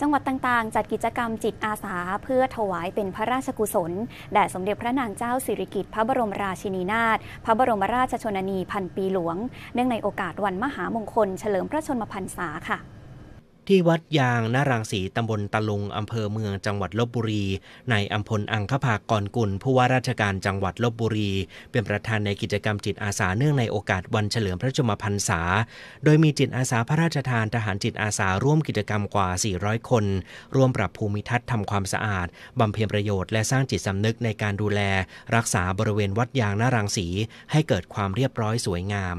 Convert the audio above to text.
จังหวัดต่างๆ จัดกิจกรรมจิตอาสา เพื่อถวายเป็นพระราชกุศล แด่สมเด็จพระนางเจ้าสิริกิติ์พระบรมราชินีนาถพระบรมราชชนนีพันปีหลวง เนื่องในโอกาสวันมหามงคลเฉลิมพระชนมพรรษาค่ะที่วัดยางนารังสี ตำบลตะลุงอำเภอเมืองจังหวัดลบบุรี ในอัมพลอังคภากรกุล ผู้ว่าราชการจังหวัดลบบุรี เป็นประธานในกิจกรรมจิตอาสาเนื่องในโอกาสวันเฉลิมพระชมพรรษา โดยมีจิตอาสาพระราชทานทหารจิตอาสาร่วมกิจกรรมกว่า 400 คนร่วมปรับภูมิทัศน์ทำความสะอาดบำเพ็ญประโยชน์และสร้างจิตสำนึกในการดูแล รักษาบริเวณวัดยางนารังสีให้เกิดความเรียบร้อยสวยงาม